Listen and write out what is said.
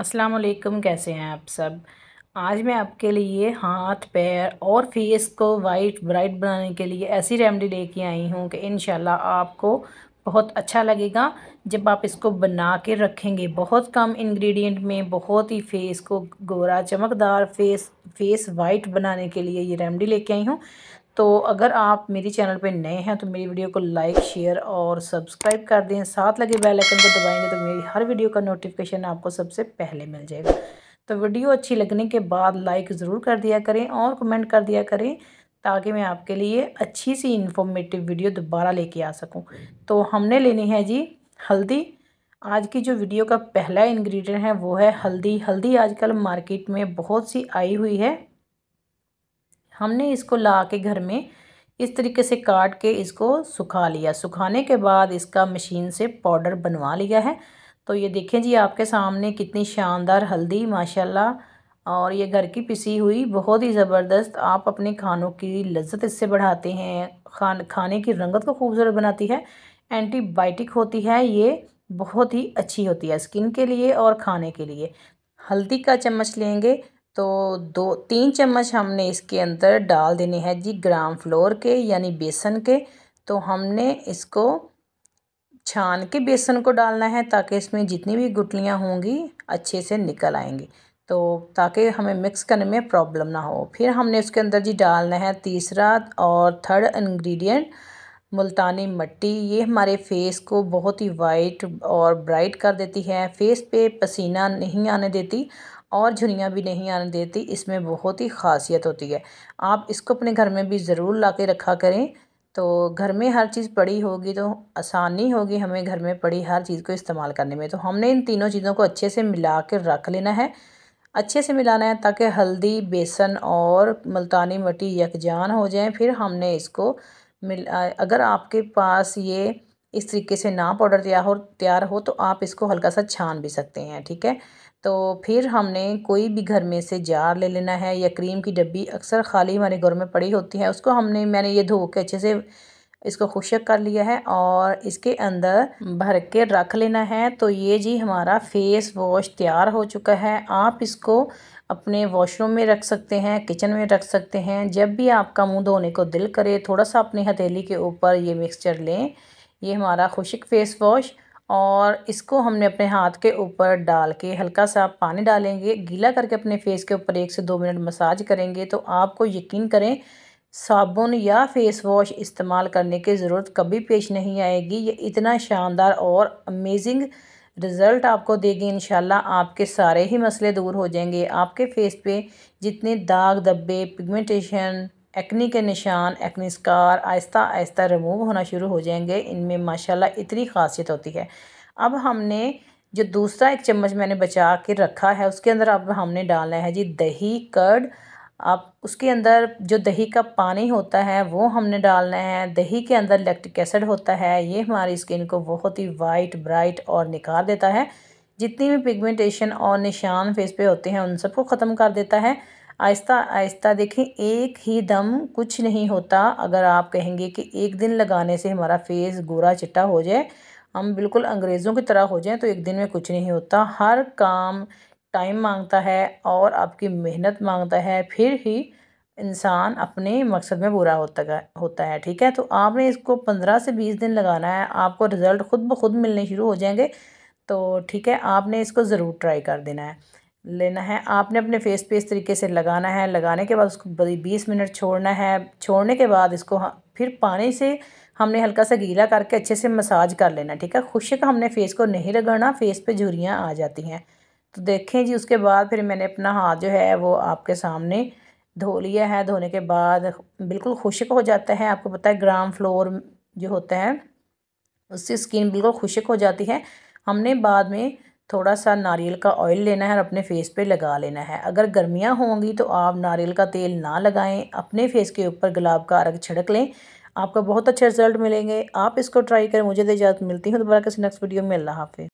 अस्सलाम वालेकुम कैसे हैं आप सब आज मैं आपके लिए हाथ पैर और फेस को वाइट ब्राइट बनाने के लिए ऐसी रेमडी लेके आई हूँ कि इन आपको बहुत अच्छा लगेगा जब आप इसको बना के रखेंगे बहुत कम इंग्रेडिएंट में बहुत ही फेस को गोरा चमकदार फेस फेस वाइट बनाने के लिए ये रेमडी लेके आई हूँ तो अगर आप मेरे चैनल पे नए हैं तो मेरी वीडियो को लाइक शेयर और सब्सक्राइब कर दें साथ लगे बेल आइकन को दबाएंगे तो मेरी हर वीडियो का नोटिफिकेशन आपको सबसे पहले मिल जाएगा तो वीडियो अच्छी लगने के बाद लाइक ज़रूर कर दिया करें और कमेंट कर दिया करें ताकि मैं आपके लिए अच्छी सी इन्फॉर्मेटिव वीडियो दोबारा लेके आ सकूँ तो हमने लेनी है जी हल्दी आज की जो वीडियो का पहला इन्ग्रीडियंट है वो है हल्दी हल्दी आजकल मार्केट में बहुत सी आई हुई है हमने इसको ला के घर में इस तरीके से काट के इसको सुखा लिया सुखाने के बाद इसका मशीन से पाउडर बनवा लिया है तो ये देखें जी आपके सामने कितनी शानदार हल्दी माशाल्लाह और ये घर की पिसी हुई बहुत ही ज़बरदस्त आप अपने खानों की लज्जत इससे बढ़ाते हैं खान खाने की रंगत को खूबसूरत बनाती है एंटीबायोटिक होती है ये बहुत ही अच्छी होती है स्किन के लिए और खाने के लिए हल्दी का चम्मच लेंगे तो दो तीन चम्मच हमने इसके अंदर डाल देने हैं जी ग्राम फ्लोर के यानी बेसन के तो हमने इसको छान के बेसन को डालना है ताकि इसमें जितनी भी गुटलियाँ होंगी अच्छे से निकल आएंगी तो ताकि हमें मिक्स करने में प्रॉब्लम ना हो फिर हमने उसके अंदर जी डालना है तीसरा और थर्ड इंग्रेडिएंट मुल्तानी मट्टी ये हमारे फेस को बहुत ही वाइट और ब्राइट कर देती है फेस पे पसीना नहीं आने देती और झुरियाँ भी नहीं आने देती इसमें बहुत ही ख़ासियत होती है आप इसको अपने घर में भी ज़रूर ला के रखा करें तो घर में हर चीज़ पड़ी होगी तो आसानी होगी हमें घर में पड़ी हर चीज़ को इस्तेमाल करने में तो हमने इन तीनों चीज़ों को अच्छे से मिला कर रख लेना है अच्छे से मिलाना है ताकि हल्दी बेसन और मुल्तानी मट्टी यकजान हो जाए फिर हमने इसको मिल अगर आपके पास ये इस तरीके से ना पाउडर तैयार हो तैयार हो तो आप इसको हल्का सा छान भी सकते हैं ठीक है तो फिर हमने कोई भी घर में से जार ले लेना है या क्रीम की डब्बी अक्सर खाली हमारे घर में पड़ी होती है उसको हमने मैंने ये धो के अच्छे से इसको खुशक कर लिया है और इसके अंदर भर के रख लेना है तो ये जी हमारा फेस वॉश तैयार हो चुका है आप इसको अपने वॉशरूम में रख सकते हैं किचन में रख सकते हैं जब भी आपका मुंह धोने को दिल करे थोड़ा सा अपनी हथेली के ऊपर ये मिक्सचर लें ये हमारा खुशक फेस वॉश और इसको हमने अपने हाथ के ऊपर डाल के हल्का सा पानी डालेंगे गीला करके अपने फेस के ऊपर एक से दो मिनट मसाज करेंगे तो आपको यकीन करें साबुन या फेस वॉश इस्तेमाल करने की ज़रूरत कभी पेश नहीं आएगी ये इतना शानदार और अमेजिंग रिज़ल्ट आपको देगी इन आपके सारे ही मसले दूर हो जाएंगे आपके फेस पे जितने दाग धब्बे पिगमेंटेशन एक्नी के निशान एक्नी स्कार आहिस्ता आहिस्ता रिमूव होना शुरू हो जाएंगे इनमें माशाल्लाह इतनी खासियत होती है अब हमने जो दूसरा एक चम्मच मैंने बचा के रखा है उसके अंदर अब हमने डालना है जी दही कर्ड अब उसके अंदर जो दही का पानी होता है वो हमने डालना है दही के अंदर लैक्टिक एसिड होता है ये हमारी स्किन को बहुत ही वाइट ब्राइट और निखार देता है जितनी भी पिगमेंटेशन और निशान फेस पे होते हैं उन सबको ख़त्म कर देता है आहिस्ता आहिस्ता देखें एक ही दम कुछ नहीं होता अगर आप कहेंगे कि एक दिन लगाने से हमारा फेस गोरा चिट्टा हो जाए हम बिल्कुल अंग्रेज़ों की तरह हो जाएं तो एक दिन में कुछ नहीं होता हर काम टाइम मांगता है और आपकी मेहनत मांगता है फिर ही इंसान अपने मकसद में पूरा होता होता है ठीक है तो आपने इसको पंद्रह से बीस दिन लगाना है आपको रिज़ल्ट खुद ब खुद मिलने शुरू हो जाएंगे तो ठीक है आपने इसको ज़रूर ट्राई कर देना है लेना है आपने अपने फेस पे इस तरीके से लगाना है लगाने के बाद उसको बीस मिनट छोड़ना है छोड़ने के बाद इसको फिर पानी से हमने हल्का सा गीला करके अच्छे से मसाज कर लेना ठीक है खुशक हमने फेस को नहीं रगड़ना फेस पे झुरियाँ आ जाती हैं तो देखें जी उसके बाद फिर मैंने अपना हाथ जो है वो आपके सामने धो लिया है धोने के बाद बिल्कुल खुशक हो जाता है आपको पता है ग्राम फ्लोर जो होता है उससे स्किन बिल्कुल खुशक हो जाती है हमने बाद में थोड़ा सा नारियल का ऑयल लेना है और अपने फेस पे लगा लेना है अगर गर्मियाँ होंगी तो आप नारियल का तेल ना लगाएं अपने फेस के ऊपर गुलाब का अर्ग छिड़क लें आपका बहुत अच्छे रिजल्ट मिलेंगे आप इसको ट्राई करें मुझे तो इजाज़त मिलती है दोबारा किसी नेक्स्ट वीडियो में अल्लाह हाफि